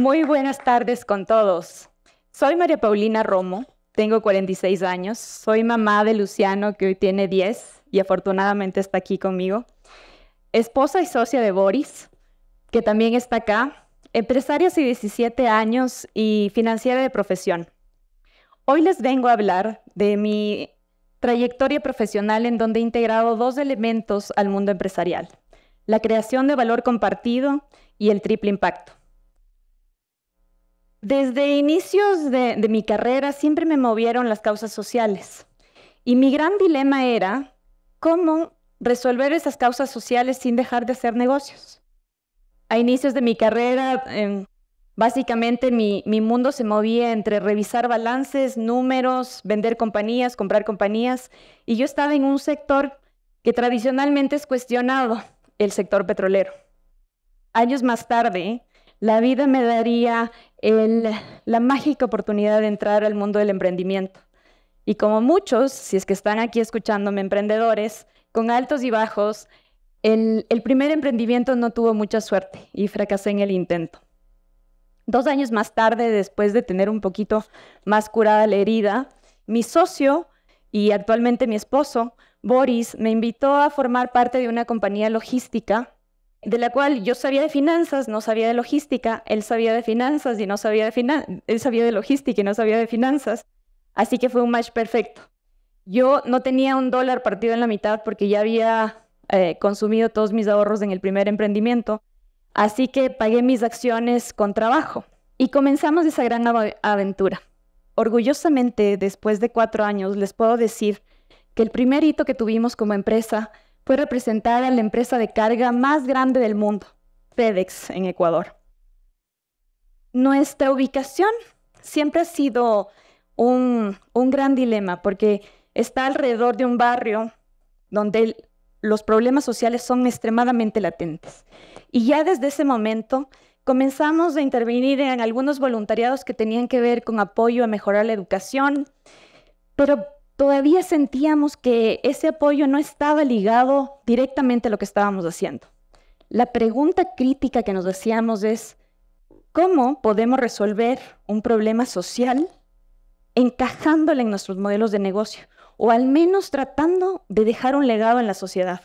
Muy buenas tardes con todos. Soy María Paulina Romo, tengo 46 años, soy mamá de Luciano que hoy tiene 10 y afortunadamente está aquí conmigo, esposa y socia de Boris, que también está acá, empresaria hace 17 años y financiera de profesión. Hoy les vengo a hablar de mi trayectoria profesional en donde he integrado dos elementos al mundo empresarial, la creación de valor compartido y el triple impacto. Desde inicios de, mi carrera siempre me movieron las causas sociales y mi gran dilema era cómo resolver esas causas sociales sin dejar de hacer negocios. A inicios de mi carrera, em, básicamente mi, mi mundo se movía entre revisar balances, números, vender compañías, comprar compañías y yo estaba en un sector que tradicionalmente es cuestionado, el sector petrolero. Años más tarde, la vida me daría la mágica oportunidad de entrar al mundo del emprendimiento. Y como muchos, si es que están aquí escuchándome, emprendedores, con altos y bajos, el primer emprendimiento no tuvo mucha suerte y fracasé en el intento. Dos años más tarde, después de tener un poquito más curada la herida, mi socio y actualmente mi esposo, Boris, me invitó a formar parte de una compañía logística de la cual yo sabía de finanzas, no sabía de logística, él sabía de finanzas y no sabía de él sabía de logística y no sabía de finanzas, así que fue un match perfecto. Yo no tenía un dólar partido en la mitad porque ya había eh, consumido todos mis ahorros en el primer emprendimiento, así que pagué mis acciones con trabajo y comenzamos esa gran aventura. Orgullosamente, después de cuatro años, les puedo decir que el primer hito que tuvimos como empresa fue representada la empresa de carga más grande del mundo, FedEx, en Ecuador. Nuestra ubicación siempre ha sido un, gran dilema porque está alrededor de un barrio donde los problemas sociales son extremadamente latentes. Y ya desde ese momento comenzamos a intervenir en algunos voluntariados que tenían que ver con apoyo a mejorar la educación, pero todavía sentíamos que ese apoyo no estaba ligado directamente a lo que estábamos haciendo. La pregunta crítica que nos hacíamos es, ¿cómo podemos resolver un problema social encajándole en nuestros modelos de negocio? O al menos tratando de dejar un legado en la sociedad.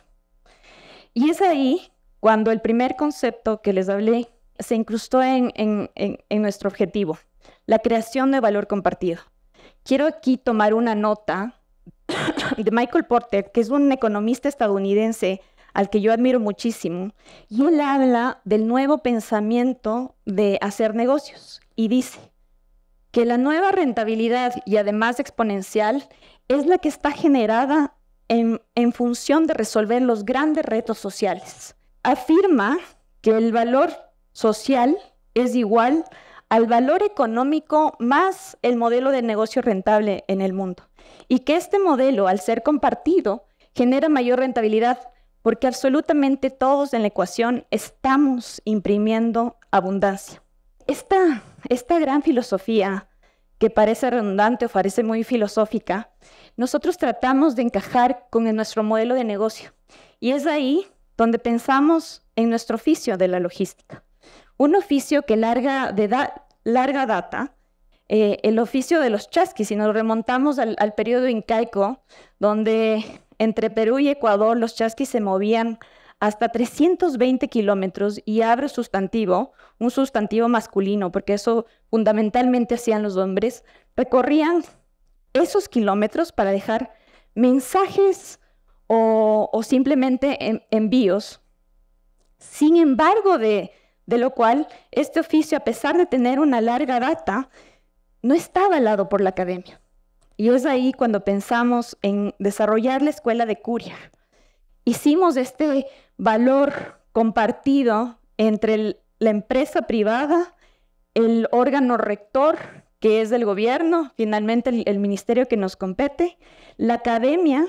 Y es ahí cuando el primer concepto que les hablé se incrustó en, en nuestro objetivo, la creación de valor compartido. Quiero aquí tomar una nota de Michael Porter, que es un economista estadounidense al que yo admiro muchísimo, y él habla del nuevo pensamiento de hacer negocios y dice que la nueva rentabilidad y además exponencial es la que está generada en, función de resolver los grandes retos sociales. Afirma que el valor social es igual al valor económico más el modelo de negocio rentable en el mundo. Y que este modelo, al ser compartido, genera mayor rentabilidad, porque absolutamente todos en la ecuación estamos imprimiendo abundancia. Esta, esta gran filosofía, que parece redundante o parece muy filosófica, nosotros tratamos de encajar con nuestro modelo de negocio. Y es ahí donde pensamos en nuestro oficio de la logística. Un oficio que larga de edad, larga data, eh, el oficio de los chasquis. Si nos remontamos al, periodo incaico, donde entre Perú y Ecuador los chasquis se movían hasta 320 kilómetros y abre sustantivo, un sustantivo masculino, porque eso fundamentalmente hacían los hombres, recorrían esos kilómetros para dejar mensajes o, simplemente envíos. Sin embargo, de, de lo cual este oficio, a pesar de tener una larga data, no está avalado por la academia. Y es ahí cuando pensamos en desarrollar la escuela de curia. Hicimos este valor compartido entre la empresa privada, el órgano rector, que es del gobierno, finalmente el ministerio que nos compete, la academia,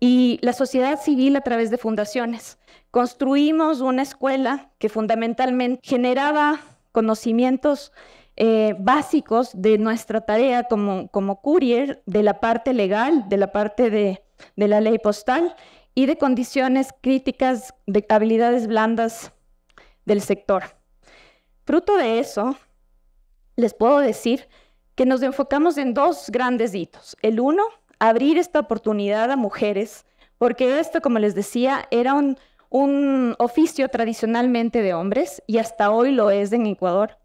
y la sociedad civil a través de fundaciones. Construimos una escuela que fundamentalmente generaba conocimientos eh, básicos de nuestra tarea como, como courier, de la parte legal, de la parte de, de la ley postal y de condiciones críticas, de habilidades blandas del sector. Fruto de eso, les puedo decir que nos enfocamos en dos grandes hitos. El uno, abrir esta oportunidad a mujeres, porque esto, como les decía, era un, oficio tradicionalmente de hombres y hasta hoy lo es en Ecuador.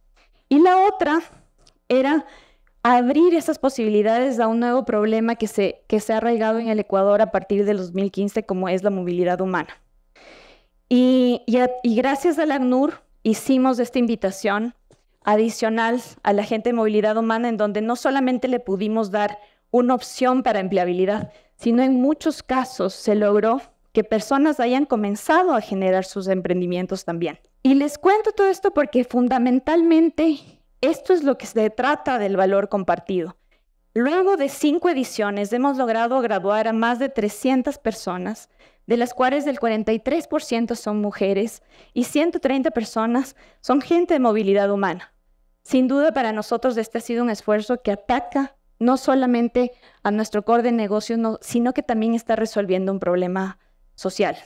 Y la otra era abrir esas posibilidades a un nuevo problema que se, que se ha arraigado en el Ecuador a partir del 2015, como es la movilidad humana. Y, gracias a, y gracias al ACNUR hicimos esta invitación adicional a la gente de movilidad humana, en donde no solamente le pudimos dar una opción para empleabilidad, sino en muchos casos se logró que personas hayan comenzado a generar sus emprendimientos también. Y les cuento todo esto porque fundamentalmente esto es lo que se trata del valor compartido. Luego de cinco ediciones hemos logrado graduar a más de 300 personas, de las cuales el 43% son mujeres y 130 personas son gente de movilidad humana. Sin duda para nosotros este ha sido un esfuerzo que ataca no solamente a nuestro core de negocios, sino que también está resolviendo un problema social.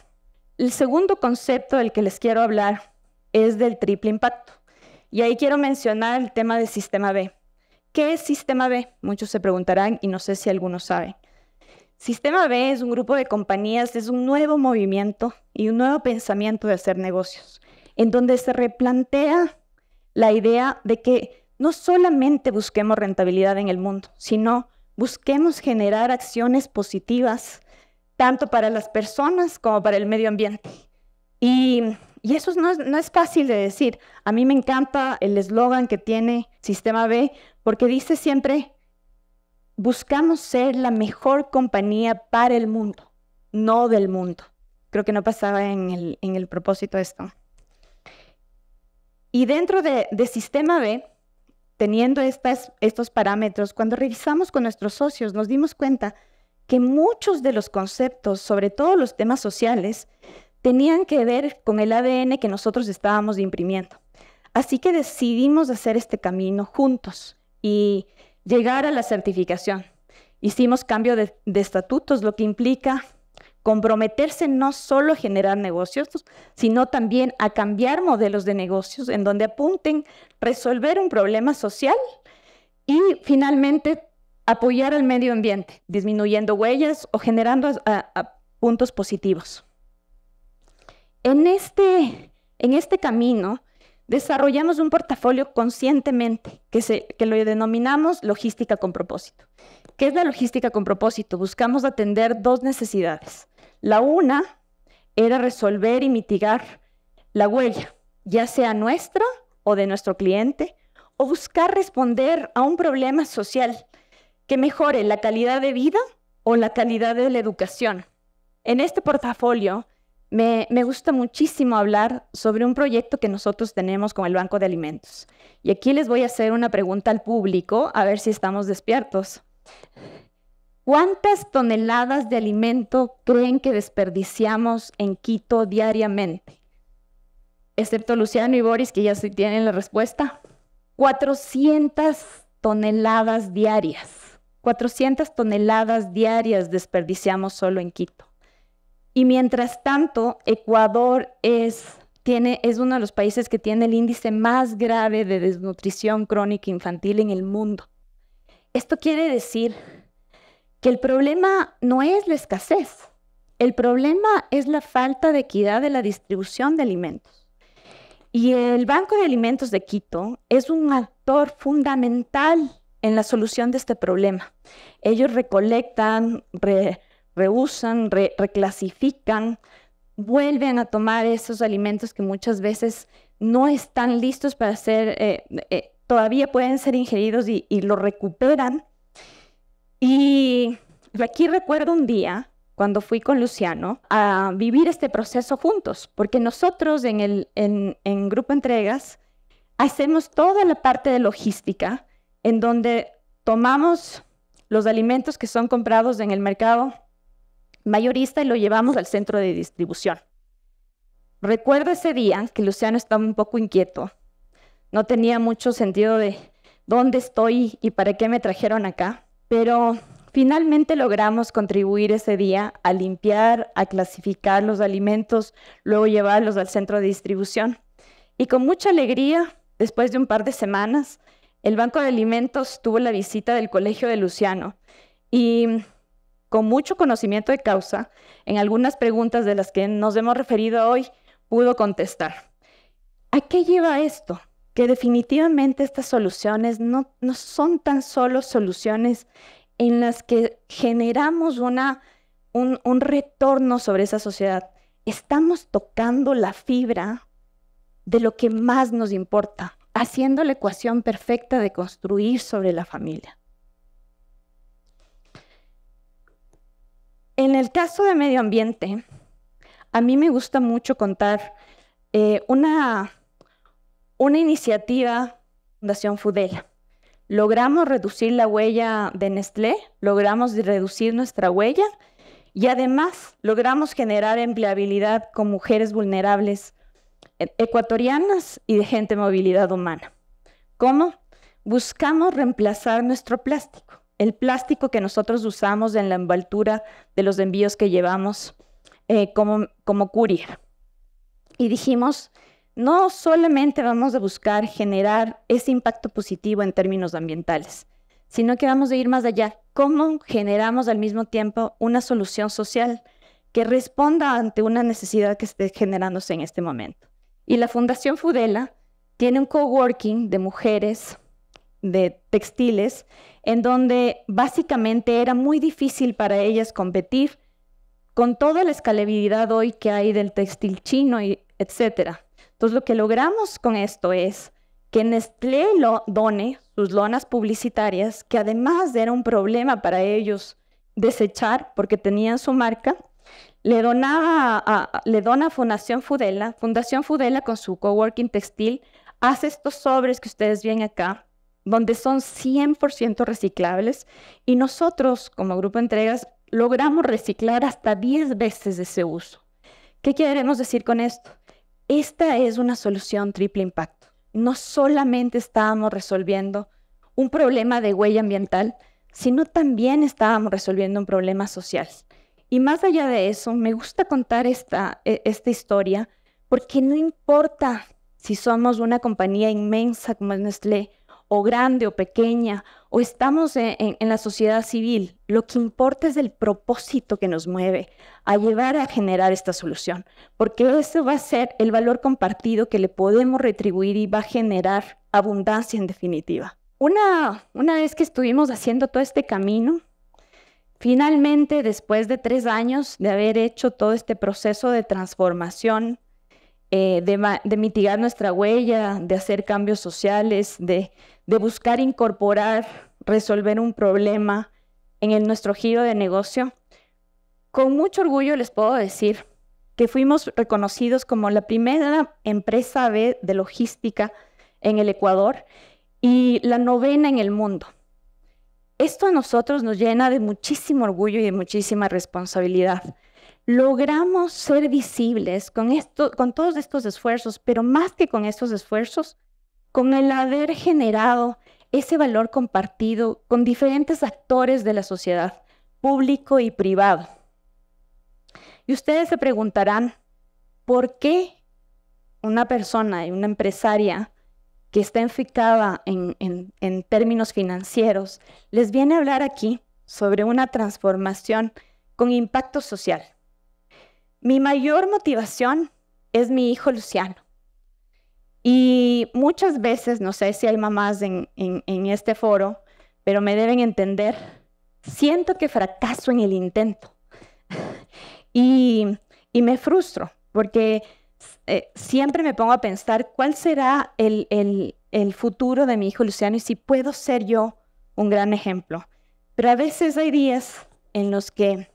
El segundo concepto del que les quiero hablar es del triple impacto. Y ahí quiero mencionar el tema del sistema B. ¿Qué es sistema B? Muchos se preguntarán y no sé si algunos saben. Sistema B es un grupo de compañías, es un nuevo movimiento y un nuevo pensamiento de hacer negocios, en donde se replantea la idea de que no solamente busquemos rentabilidad en el mundo, sino busquemos generar acciones positivas tanto para las personas como para el medio ambiente. Y, eso no es, fácil de decir. A mí me encanta el eslogan que tiene Sistema B porque dice siempre, buscamos ser la mejor compañía para el mundo, no del mundo. Creo que no pasaba en el, en el propósito esto. Y dentro de Sistema B, teniendo estos parámetros, cuando revisamos con nuestros socios, nos dimos cuenta que muchos de los conceptos, sobre todo los temas sociales, tenían que ver con el ADN que nosotros estábamos imprimiendo. Así que decidimos hacer este camino juntos y llegar a la certificación. Hicimos cambio de estatutos, lo que implica comprometerse no solo a generar negocios, sino también a cambiar modelos de negocios en donde apunten resolver un problema social y finalmente apoyar al medio ambiente, disminuyendo huellas o generando puntos positivos. En este, en este camino desarrollamos un portafolio conscientemente que, que lo denominamos logística con propósito. ¿Qué es la logística con propósito? Buscamos atender dos necesidades la una era resolver y mitigar la huella, ya sea nuestra o de nuestro cliente, o buscar responder a un problema social que mejore la calidad de vida o la calidad de la educación. En este portafolio me, gusta muchísimo hablar sobre un proyecto que nosotros tenemos con el Banco de Alimentos. Y aquí les voy a hacer una pregunta al público, a ver si estamos despiertos. ¿Cuántas toneladas de alimento creen que desperdiciamos en Quito diariamente? Excepto Luciano y Boris, que ya sí tienen la respuesta. 400 toneladas diarias. 400 toneladas diarias desperdiciamos solo en Quito. Y mientras tanto, Ecuador es, tiene, es uno de los países que tiene el índice más grave de desnutrición crónica infantil en el mundo. Esto quiere decir que el problema no es la escasez, el problema es la falta de equidad de la distribución de alimentos. Y el Banco de Alimentos de Quito es un actor fundamental en la solución de este problema. Ellos recolectan, reusan, reclasifican, vuelven a tomar esos alimentos que muchas veces no están listos para ser, eh, eh, todavía pueden ser ingeridos y, y lo recuperan y aquí recuerdo un día cuando fui con Luciano a vivir este proceso juntos, porque nosotros en, el, en Grupo Entregas hacemos toda la parte de logística, en donde tomamos los alimentos que son comprados en el mercado mayorista y lo llevamos al centro de distribución. Recuerdo ese día que Luciano estaba un poco inquieto, no tenía mucho sentido de dónde estoy y para qué me trajeron acá pero finalmente logramos contribuir ese día a limpiar, a clasificar los alimentos, luego llevarlos al centro de distribución. Y con mucha alegría, después de un par de semanas, el Banco de Alimentos tuvo la visita del Colegio de Luciano y con mucho conocimiento de causa, en algunas preguntas de las que nos hemos referido hoy, pudo contestar. ¿A qué lleva esto? que definitivamente estas soluciones no, no son tan solo soluciones en las que generamos una, un, retorno sobre esa sociedad. Estamos tocando la fibra de lo que más nos importa, haciendo la ecuación perfecta de construir sobre la familia. En el caso de medio ambiente, a mí me gusta mucho contar eh, una una iniciativa Fundación Fudela. Logramos reducir la huella de Nestlé, logramos reducir nuestra huella y además logramos generar empleabilidad con mujeres vulnerables e-, ecuatorianas y de gente de movilidad humana. ¿Cómo? Buscamos reemplazar nuestro plástico, el plástico que nosotros usamos en la envoltura de los envíos que llevamos eh, como, como courier. Y dijimos, no solamente vamos a buscar generar ese impacto positivo en términos ambientales, sino que vamos a ir más allá. ¿Cómo generamos al mismo tiempo una solución social que responda ante una necesidad que esté generándose en este momento? Y la Fundación Fudela tiene un coworking de mujeres de textiles, en donde básicamente era muy difícil para ellas competir con toda la escalabilidad hoy que hay del textil chino, y etcétera. Entonces, lo que logramos con esto es que Nestlé lo done sus lonas publicitarias, que además era un problema para ellos desechar porque tenían su marca, le, donaba a, le dona a Fundación Fudela. Fundación Fudela con su coworking textil hace estos sobres que ustedes ven acá, donde son 100% reciclables y nosotros como grupo entregas logramos reciclar hasta 10 veces ese uso. ¿Qué queremos decir con esto? Esta es una solución triple impacto. No solamente estábamos resolviendo un problema de huella ambiental, sino también estábamos resolviendo un problema social. Y más allá de eso, me gusta contar esta, e, historia porque no importa si somos una compañía inmensa como Nestlé o grande o pequeña, o estamos e, en, la sociedad civil, lo que importa es el propósito que nos mueve a llevar a generar esta solución, porque eso va a ser el valor compartido que le podemos retribuir y va a generar abundancia en definitiva. Una, una vez que estuvimos haciendo todo este camino, finalmente después de tres años de haber hecho todo este proceso de transformación, eh, de, mitigar nuestra huella, de hacer cambios sociales, de de buscar incorporar, resolver un problema en nuestro giro de negocio, con mucho orgullo les puedo decir que fuimos reconocidos como la primera empresa B de logística en el Ecuador y la novena en el mundo. Esto a nosotros nos llena de muchísimo orgullo y de muchísima responsabilidad. Logramos ser visibles con todos estos esfuerzos, pero más que con estos esfuerzos, con el haber generado ese valor compartido con diferentes actores de la sociedad, público y privado. Y ustedes se preguntarán, ¿por qué una persona y una empresaria que está enficada en términos financieros les viene a hablar aquí sobre una transformación con impacto social? Mi mayor motivación es mi hijo Luciano. Y muchas veces, no sé si hay mamás en, este foro, pero me deben entender, siento que fracaso en el intento. y, me frustro porque eh, siempre me pongo a pensar cuál será el futuro de mi hijo Luciano y si puedo ser yo un gran ejemplo. Pero a veces hay días en los que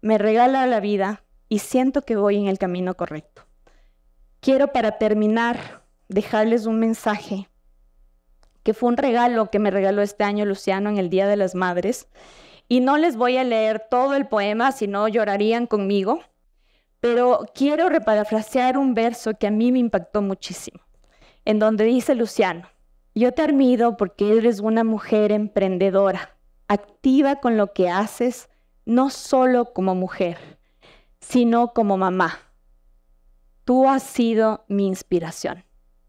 me regala la vida y siento que voy en el camino correcto. Quiero para terminar dejarles un mensaje que fue un regalo que me regaló este año Luciano en el Día de las Madres. Y no les voy a leer todo el poema, si no llorarían conmigo, pero quiero reparafrasear un verso que a mí me impactó muchísimo, en donde dice Luciano, yo te admiro porque eres una mujer emprendedora, activa con lo que haces, no solo como mujer, sino como mamá. Tú has sido mi inspiración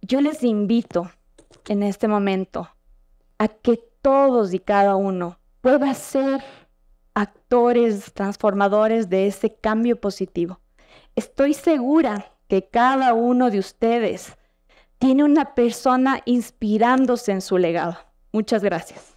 yo les invito en este momento a que todos y cada uno puedan ser actores transformadores de ese cambio positivo. Estoy segura que cada uno de ustedes tiene una persona inspirándose en su legado. Muchas gracias.